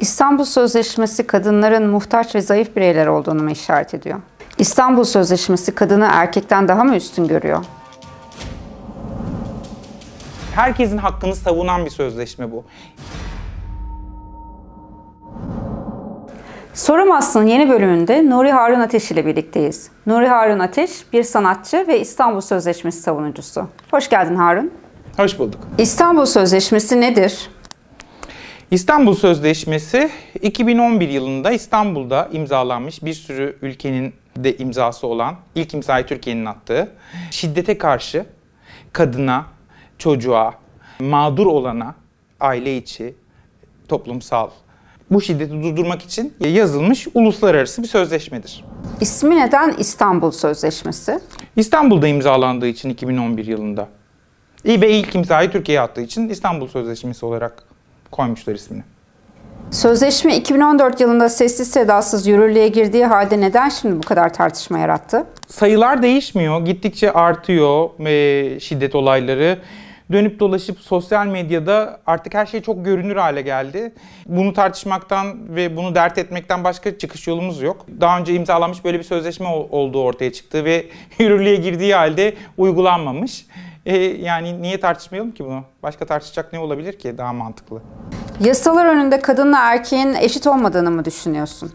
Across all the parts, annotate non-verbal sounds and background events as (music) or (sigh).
İstanbul Sözleşmesi kadınların muhtaç ve zayıf bireyler olduğunu mu işaret ediyor? İstanbul Sözleşmesi kadını erkekten daha mı üstün görüyor? Herkesin hakkını savunan bir sözleşme bu. Sorum Aslı'nın yeni bölümünde Nuri Harun Ateş ile birlikteyiz. Nuri Harun Ateş bir sanatçı ve İstanbul Sözleşmesi savunucusu. Hoş geldin Harun. Hoş bulduk. İstanbul Sözleşmesi nedir? İstanbul Sözleşmesi 2011 yılında İstanbul'da imzalanmış bir sürü ülkenin de imzası olan, ilk imzayı Türkiye'nin attığı, şiddete karşı kadına, çocuğa, mağdur olana, aile içi, toplumsal, bu şiddeti durdurmak için yazılmış uluslararası bir sözleşmedir. İsmi neden İstanbul Sözleşmesi? İstanbul'da imzalandığı için 2011 yılında. Ve ilk imzayı Türkiye'ye attığı için İstanbul Sözleşmesi olarak koymuşlar ismini. Sözleşme 2014 yılında sessiz sedasız yürürlüğe girdiği halde neden şimdi bu kadar tartışma yarattı? Sayılar değişmiyor. Gittikçe artıyor e, şiddet olayları. Dönüp dolaşıp sosyal medyada artık her şey çok görünür hale geldi. Bunu tartışmaktan ve bunu dert etmekten başka çıkış yolumuz yok. Daha önce imzalanmış böyle bir sözleşme olduğu ortaya çıktı ve (laughs) yürürlüğe girdiği halde uygulanmamış. E, yani niye tartışmayalım ki bunu? Başka tartışacak ne olabilir ki daha mantıklı? Yasalar önünde kadınla erkeğin eşit olmadığını mı düşünüyorsun?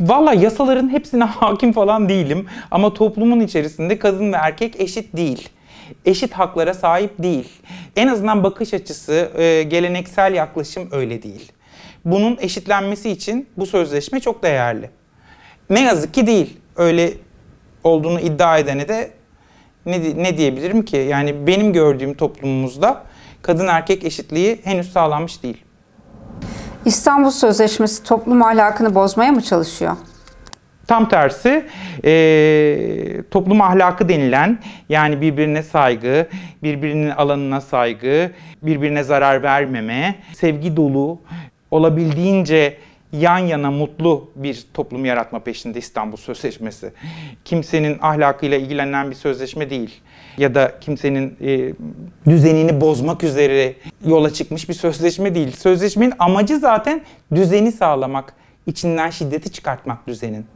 Valla yasaların hepsine (laughs) hakim falan değilim ama toplumun içerisinde kadın ve erkek eşit değil. Eşit haklara sahip değil. En azından bakış açısı, e, geleneksel yaklaşım öyle değil. Bunun eşitlenmesi için bu sözleşme çok değerli. Ne yazık ki değil. Öyle olduğunu iddia edene de ne, ne diyebilirim ki? Yani benim gördüğüm toplumumuzda kadın erkek eşitliği henüz sağlanmış değil. İstanbul Sözleşmesi toplum ahlakını bozmaya mı çalışıyor? Tam tersi e, toplum ahlakı denilen yani birbirine saygı, birbirinin alanına saygı, birbirine zarar vermeme, sevgi dolu, olabildiğince yan yana mutlu bir toplum yaratma peşinde İstanbul Sözleşmesi. Kimsenin ahlakıyla ilgilenen bir sözleşme değil ya da kimsenin e, düzenini bozmak üzere yola çıkmış bir sözleşme değil. Sözleşmenin amacı zaten düzeni sağlamak, içinden şiddeti çıkartmak düzenin.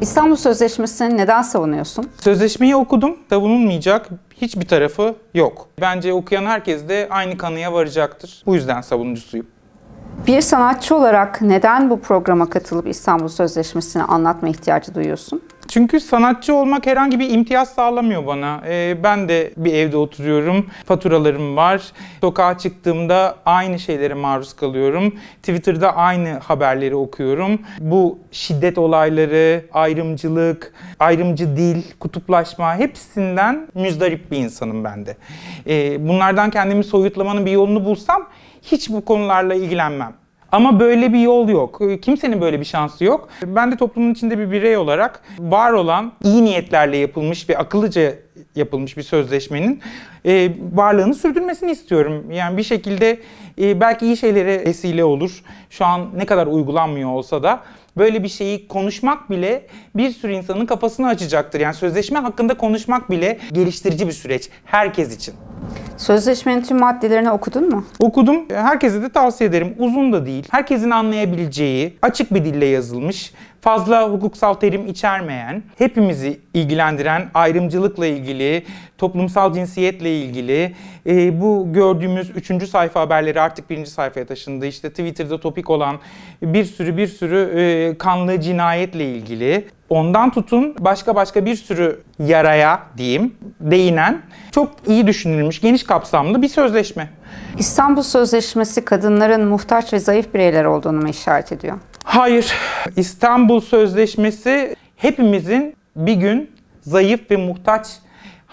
İstanbul Sözleşmesi'ni neden savunuyorsun? Sözleşmeyi okudum. Savunulmayacak hiçbir tarafı yok. Bence okuyan herkes de aynı kanıya varacaktır. Bu yüzden savunucusuyum. Bir sanatçı olarak neden bu programa katılıp İstanbul Sözleşmesi'ni anlatma ihtiyacı duyuyorsun? Çünkü sanatçı olmak herhangi bir imtiyaz sağlamıyor bana. Ee, ben de bir evde oturuyorum, faturalarım var. Sokağa çıktığımda aynı şeylere maruz kalıyorum. Twitter'da aynı haberleri okuyorum. Bu şiddet olayları, ayrımcılık, ayrımcı dil, kutuplaşma hepsinden müzdarip bir insanım ben de. Ee, bunlardan kendimi soyutlamanın bir yolunu bulsam hiç bu konularla ilgilenmem. Ama böyle bir yol yok. Ee, kimsenin böyle bir şansı yok. Ben de toplumun içinde bir birey olarak var olan iyi niyetlerle yapılmış ve akıllıca yapılmış bir sözleşmenin e, varlığını sürdürmesini istiyorum. Yani bir şekilde e, belki iyi şeylere vesile olur. Şu an ne kadar uygulanmıyor olsa da böyle bir şeyi konuşmak bile bir sürü insanın kafasını açacaktır. Yani sözleşme hakkında konuşmak bile geliştirici bir süreç herkes için. Sözleşmenin tüm maddelerini okudun mu? Okudum. Herkese de tavsiye ederim. Uzun da değil. Herkesin anlayabileceği, açık bir dille yazılmış, fazla hukuksal terim içermeyen, hepimizi ilgilendiren, ayrımcılıkla ilgili ilgili, toplumsal cinsiyetle ilgili e, bu gördüğümüz üçüncü sayfa haberleri artık birinci sayfaya taşındı. İşte Twitter'da topik olan bir sürü bir sürü e, kanlı cinayetle ilgili. Ondan tutun başka başka bir sürü yaraya diyeyim değinen çok iyi düşünülmüş geniş kapsamlı bir sözleşme. İstanbul Sözleşmesi kadınların muhtaç ve zayıf bireyler olduğunu mu işaret ediyor? Hayır. İstanbul Sözleşmesi hepimizin bir gün zayıf ve muhtaç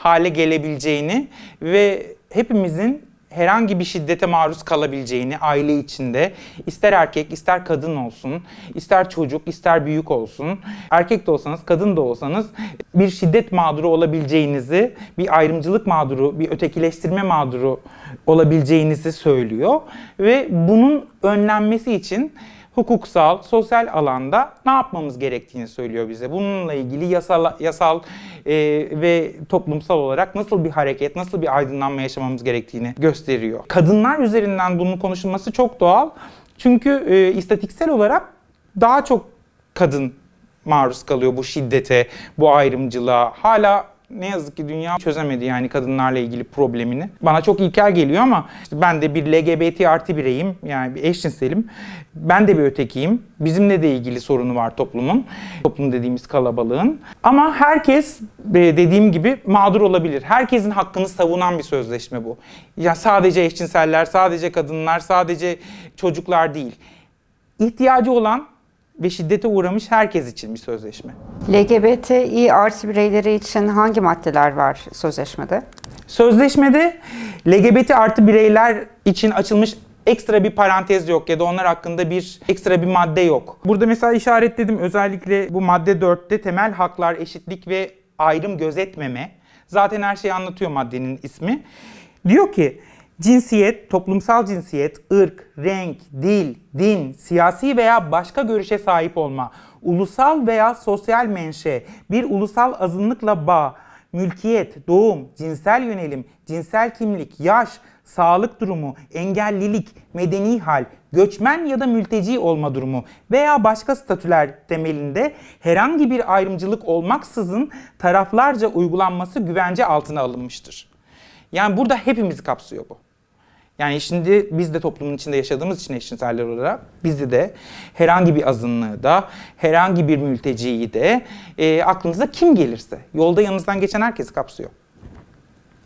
hale gelebileceğini ve hepimizin herhangi bir şiddete maruz kalabileceğini aile içinde ister erkek ister kadın olsun ister çocuk ister büyük olsun erkek de olsanız kadın da olsanız bir şiddet mağduru olabileceğinizi bir ayrımcılık mağduru bir ötekileştirme mağduru olabileceğinizi söylüyor ve bunun önlenmesi için hukuksal, sosyal alanda ne yapmamız gerektiğini söylüyor bize. Bununla ilgili yasal, yasal e, ve toplumsal olarak nasıl bir hareket, nasıl bir aydınlanma yaşamamız gerektiğini gösteriyor. Kadınlar üzerinden bunun konuşulması çok doğal. Çünkü e, istatiksel olarak daha çok kadın maruz kalıyor bu şiddete, bu ayrımcılığa. Hala ne yazık ki dünya çözemedi yani kadınlarla ilgili problemini. Bana çok ilkel geliyor ama işte ben de bir LGBT artı bireyim yani bir eşcinselim. Ben de bir ötekiyim. Bizimle de ilgili sorunu var toplumun. Toplum dediğimiz kalabalığın. Ama herkes e, dediğim gibi mağdur olabilir. Herkesin hakkını savunan bir sözleşme bu. Ya sadece eşcinseller, sadece kadınlar, sadece çocuklar değil. İhtiyacı olan ve şiddete uğramış herkes için bir sözleşme. LGBTİ artı bireyleri için hangi maddeler var sözleşmede? Sözleşmede LGBT artı bireyler için açılmış ekstra bir parantez yok ya da onlar hakkında bir ekstra bir madde yok. Burada mesela işaretledim özellikle bu madde 4'te temel haklar, eşitlik ve ayrım gözetmeme. Zaten her şeyi anlatıyor maddenin ismi. Diyor ki Cinsiyet, toplumsal cinsiyet, ırk, renk, dil, din, siyasi veya başka görüşe sahip olma, ulusal veya sosyal menşe, bir ulusal azınlıkla bağ, mülkiyet, doğum, cinsel yönelim, cinsel kimlik, yaş, sağlık durumu, engellilik, medeni hal, göçmen ya da mülteci olma durumu veya başka statüler temelinde herhangi bir ayrımcılık olmaksızın taraflarca uygulanması güvence altına alınmıştır. Yani burada hepimizi kapsıyor bu. Yani şimdi biz de toplumun içinde yaşadığımız için eşcinseller olarak bizi de herhangi bir azınlığı da herhangi bir mülteciyi de e, aklınıza kim gelirse yolda yanınızdan geçen herkesi kapsıyor.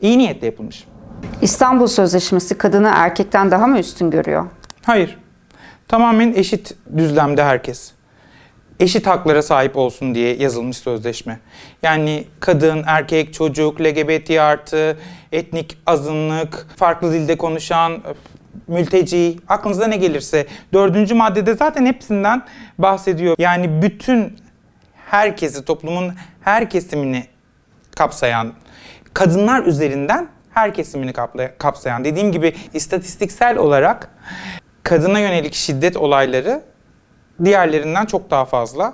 İyi niyetle yapılmış. İstanbul Sözleşmesi kadını erkekten daha mı üstün görüyor? Hayır. Tamamen eşit düzlemde herkes. Eşit haklara sahip olsun diye yazılmış sözleşme. Yani kadın, erkek, çocuk, LGBT artı, etnik azınlık, farklı dilde konuşan, mülteci, aklınıza ne gelirse. Dördüncü maddede zaten hepsinden bahsediyor. Yani bütün herkesi, toplumun her kesimini kapsayan, kadınlar üzerinden her kesimini kapsayan. Dediğim gibi istatistiksel olarak kadına yönelik şiddet olayları diğerlerinden çok daha fazla.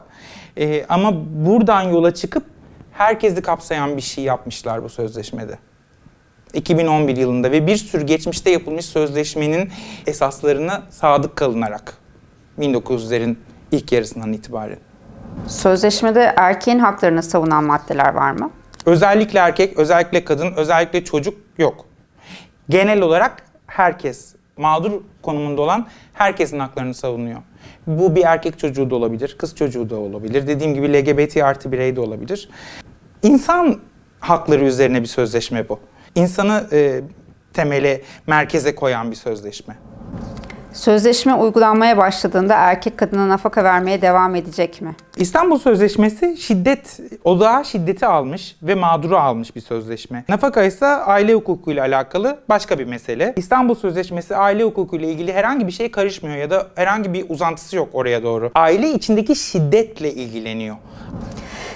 Ee, ama buradan yola çıkıp herkesi kapsayan bir şey yapmışlar bu sözleşmede. 2011 yılında ve bir sürü geçmişte yapılmış sözleşmenin esaslarına sadık kalınarak 1900'lerin ilk yarısından itibaren. Sözleşmede erkeğin haklarını savunan maddeler var mı? Özellikle erkek, özellikle kadın, özellikle çocuk yok. Genel olarak herkes, mağdur konumunda olan herkesin haklarını savunuyor. Bu bir erkek çocuğu da olabilir, kız çocuğu da olabilir. Dediğim gibi LGBT artı birey de olabilir. İnsan hakları üzerine bir sözleşme bu insanı e, temeli merkeze koyan bir sözleşme. Sözleşme uygulanmaya başladığında erkek kadına nafaka vermeye devam edecek mi? İstanbul Sözleşmesi şiddet odağa şiddeti almış ve mağduru almış bir sözleşme. Nafaka ise aile hukukuyla alakalı başka bir mesele. İstanbul Sözleşmesi aile hukukuyla ilgili herhangi bir şey karışmıyor ya da herhangi bir uzantısı yok oraya doğru. Aile içindeki şiddetle ilgileniyor.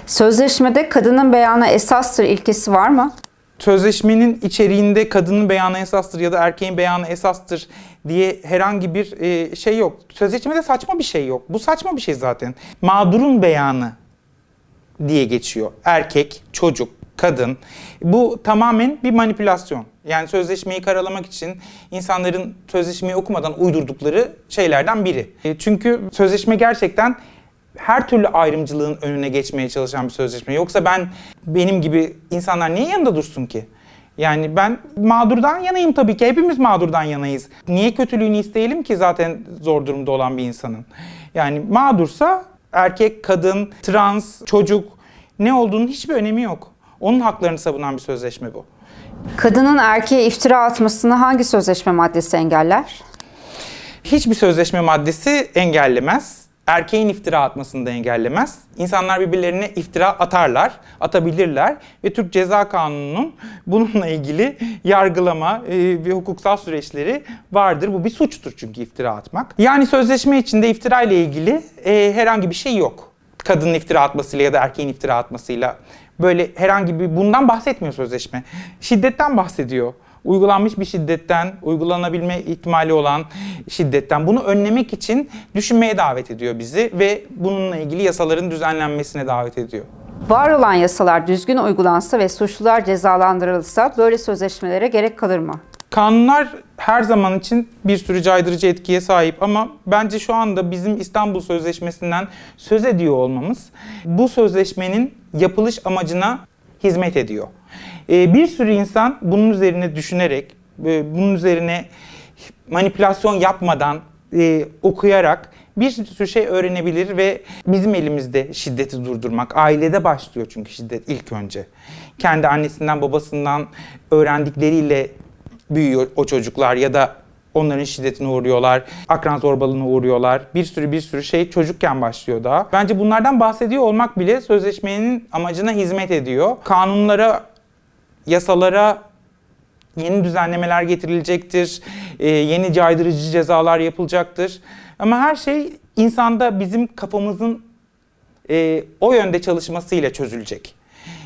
Sözleşmede kadının beyana esastır ilkesi var mı? sözleşmenin içeriğinde kadının beyanı esastır ya da erkeğin beyanı esastır diye herhangi bir e, şey yok. Sözleşmede saçma bir şey yok. Bu saçma bir şey zaten. Mağdurun beyanı diye geçiyor. Erkek, çocuk, kadın. Bu tamamen bir manipülasyon. Yani sözleşmeyi karalamak için insanların sözleşmeyi okumadan uydurdukları şeylerden biri. E, çünkü sözleşme gerçekten her türlü ayrımcılığın önüne geçmeye çalışan bir sözleşme. Yoksa ben benim gibi insanlar niye yanında dursun ki? Yani ben mağdurdan yanayım tabii ki. Hepimiz mağdurdan yanayız. Niye kötülüğünü isteyelim ki zaten zor durumda olan bir insanın? Yani mağdursa erkek, kadın, trans, çocuk ne olduğunun hiçbir önemi yok. Onun haklarını savunan bir sözleşme bu. Kadının erkeğe iftira atmasını hangi sözleşme maddesi engeller? Hiçbir sözleşme maddesi engellemez erkeğin iftira atmasını da engellemez. İnsanlar birbirlerine iftira atarlar, atabilirler ve Türk Ceza Kanunu'nun bununla ilgili yargılama e, ve hukuksal süreçleri vardır. Bu bir suçtur çünkü iftira atmak. Yani sözleşme içinde iftira ile ilgili e, herhangi bir şey yok. Kadının iftira atmasıyla ya da erkeğin iftira atmasıyla böyle herhangi bir bundan bahsetmiyor sözleşme. Şiddetten bahsediyor uygulanmış bir şiddetten, uygulanabilme ihtimali olan şiddetten bunu önlemek için düşünmeye davet ediyor bizi ve bununla ilgili yasaların düzenlenmesine davet ediyor. Var olan yasalar düzgün uygulansa ve suçlular cezalandırılsa böyle sözleşmelere gerek kalır mı? Kanunlar her zaman için bir sürü caydırıcı etkiye sahip ama bence şu anda bizim İstanbul Sözleşmesi'nden söz ediyor olmamız bu sözleşmenin yapılış amacına hizmet ediyor. E, bir sürü insan bunun üzerine düşünerek, e, bunun üzerine manipülasyon yapmadan, e, okuyarak bir sürü şey öğrenebilir ve bizim elimizde şiddeti durdurmak. Ailede başlıyor çünkü şiddet ilk önce. Kendi annesinden babasından öğrendikleriyle büyüyor o çocuklar ya da Onların şiddetine uğruyorlar. Akran zorbalığına uğruyorlar. Bir sürü bir sürü şey çocukken başlıyor daha. Bence bunlardan bahsediyor olmak bile sözleşmenin amacına hizmet ediyor. Kanunlara, yasalara yeni düzenlemeler getirilecektir. E, yeni caydırıcı cezalar yapılacaktır. Ama her şey insanda bizim kafamızın e, o yönde çalışmasıyla çözülecek.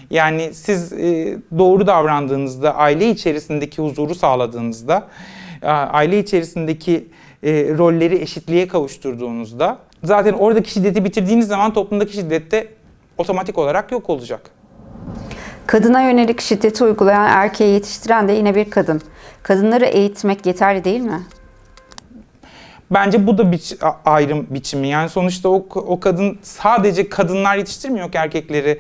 Yani siz e, doğru davrandığınızda, aile içerisindeki huzuru sağladığınızda aile içerisindeki e, rolleri eşitliğe kavuşturduğunuzda zaten oradaki şiddeti bitirdiğiniz zaman toplumdaki şiddet de otomatik olarak yok olacak. Kadına yönelik şiddeti uygulayan erkeği yetiştiren de yine bir kadın. Kadınları eğitmek yeterli değil mi? Bence bu da bir ayrım biçimi. Yani sonuçta o, o kadın sadece kadınlar yetiştirmiyor ki erkekleri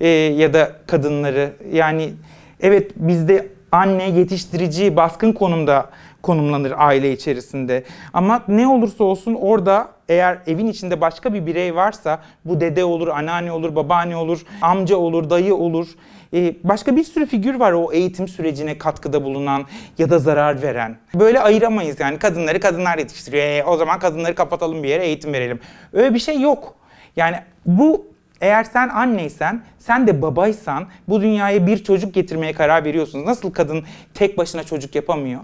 e, ya da kadınları. Yani evet bizde anne yetiştirici baskın konumda konumlanır aile içerisinde. Ama ne olursa olsun orada eğer evin içinde başka bir birey varsa bu dede olur, anneanne olur, babaanne olur, amca olur, dayı olur. Ee, başka bir sürü figür var o eğitim sürecine katkıda bulunan ya da zarar veren. Böyle ayıramayız yani kadınları kadınlar yetiştiriyor. Ee, o zaman kadınları kapatalım bir yere eğitim verelim. Öyle bir şey yok. Yani bu eğer sen anneysen, sen de babaysan bu dünyaya bir çocuk getirmeye karar veriyorsunuz. Nasıl kadın tek başına çocuk yapamıyor?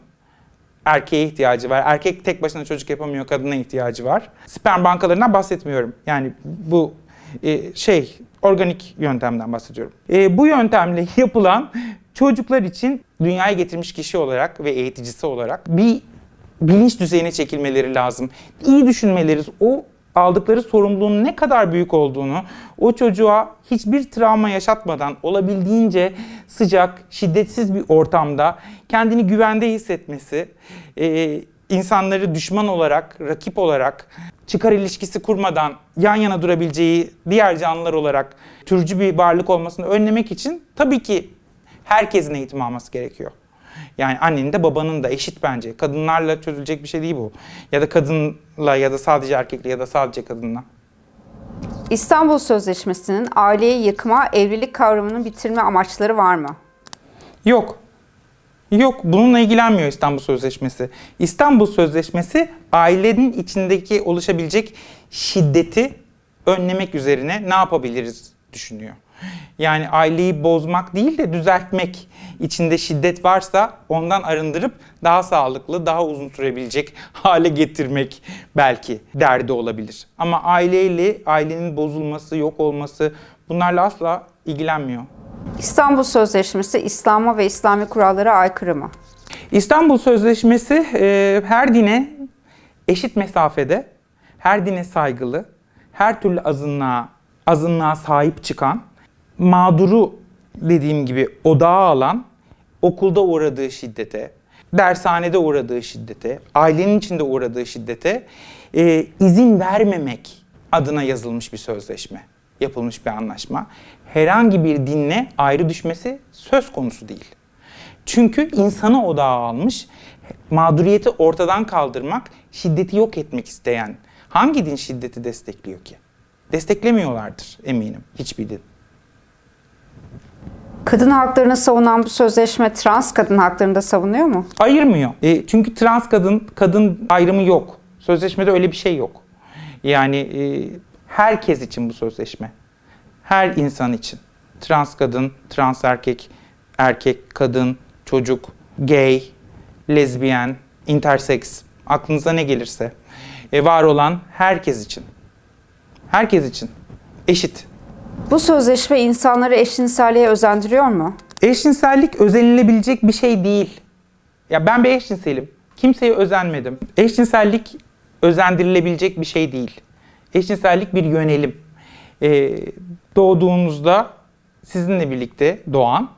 erkeğe ihtiyacı var. Erkek tek başına çocuk yapamıyor, kadına ihtiyacı var. Sperm bankalarından bahsetmiyorum. Yani bu e, şey organik yöntemden bahsediyorum. E, bu yöntemle (laughs) yapılan çocuklar için dünyaya getirmiş kişi olarak ve eğiticisi olarak bir bilinç düzeyine çekilmeleri lazım. İyi düşünmeleri, o aldıkları sorumluluğun ne kadar büyük olduğunu, o çocuğa hiçbir travma yaşatmadan olabildiğince sıcak, şiddetsiz bir ortamda kendini güvende hissetmesi, e, insanları düşman olarak, rakip olarak, çıkar ilişkisi kurmadan yan yana durabileceği diğer canlılar olarak türcü bir varlık olmasını önlemek için tabii ki herkesin eğitim alması gerekiyor. Yani annenin de babanın da eşit bence. Kadınlarla çözülecek bir şey değil bu. Ya da kadınla ya da sadece erkekle ya da sadece kadınla. İstanbul Sözleşmesi'nin aileyi yıkma, evlilik kavramının bitirme amaçları var mı? Yok. Yok bununla ilgilenmiyor İstanbul Sözleşmesi. İstanbul Sözleşmesi ailenin içindeki oluşabilecek şiddeti önlemek üzerine ne yapabiliriz düşünüyor. Yani aileyi bozmak değil de düzeltmek. içinde şiddet varsa ondan arındırıp daha sağlıklı, daha uzun sürebilecek hale getirmek belki derdi olabilir. Ama aileyle ailenin bozulması, yok olması bunlarla asla ilgilenmiyor. İstanbul Sözleşmesi İslam'a ve İslami kurallara aykırı mı? İstanbul Sözleşmesi e, her dine eşit mesafede, her dine saygılı, her türlü azınlığa, azınlığa sahip çıkan mağduru dediğim gibi odağa alan okulda uğradığı şiddete, dershanede uğradığı şiddete, ailenin içinde uğradığı şiddete e, izin vermemek adına yazılmış bir sözleşme, yapılmış bir anlaşma. Herhangi bir dinle ayrı düşmesi söz konusu değil. Çünkü insanı odağa almış, mağduriyeti ortadan kaldırmak, şiddeti yok etmek isteyen hangi din şiddeti destekliyor ki? Desteklemiyorlardır eminim hiçbir din. Kadın haklarını savunan bu sözleşme trans kadın haklarını da savunuyor mu? Ayırmıyor. E, çünkü trans kadın, kadın ayrımı yok. Sözleşmede öyle bir şey yok. Yani e, herkes için bu sözleşme. Her insan için. Trans kadın, trans erkek, erkek, kadın, çocuk, gay, lezbiyen, interseks, Aklınıza ne gelirse. E, var olan herkes için. Herkes için. Eşit. Bu sözleşme insanları eşcinselliğe özendiriyor mu? Eşcinsellik özenilebilecek bir şey değil. Ya ben bir eşcinselim. Kimseye özenmedim. Eşcinsellik özendirilebilecek bir şey değil. Eşcinsellik bir yönelim. Ee, doğduğunuzda sizinle birlikte doğan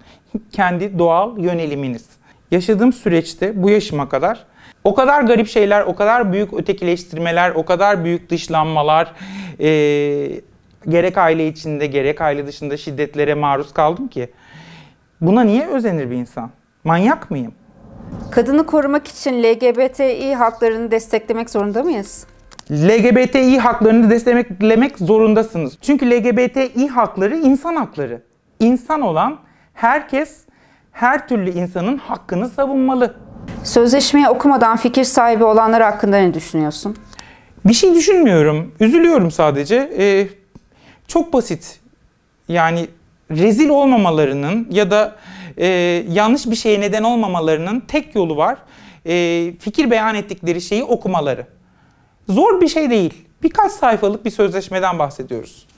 kendi doğal yöneliminiz. Yaşadığım süreçte bu yaşıma kadar o kadar garip şeyler, o kadar büyük ötekileştirmeler, o kadar büyük dışlanmalar, e, gerek aile içinde gerek aile dışında şiddetlere maruz kaldım ki. Buna niye özenir bir insan? Manyak mıyım? Kadını korumak için LGBTİ haklarını desteklemek zorunda mıyız? LGBTİ haklarını desteklemek zorundasınız. Çünkü LGBTİ hakları insan hakları. İnsan olan herkes her türlü insanın hakkını savunmalı. Sözleşmeyi okumadan fikir sahibi olanlar hakkında ne düşünüyorsun? Bir şey düşünmüyorum. Üzülüyorum sadece. Ee, çok basit. Yani rezil olmamalarının ya da e, yanlış bir şeye neden olmamalarının tek yolu var. E, fikir beyan ettikleri şeyi okumaları. Zor bir şey değil. Birkaç sayfalık bir sözleşmeden bahsediyoruz.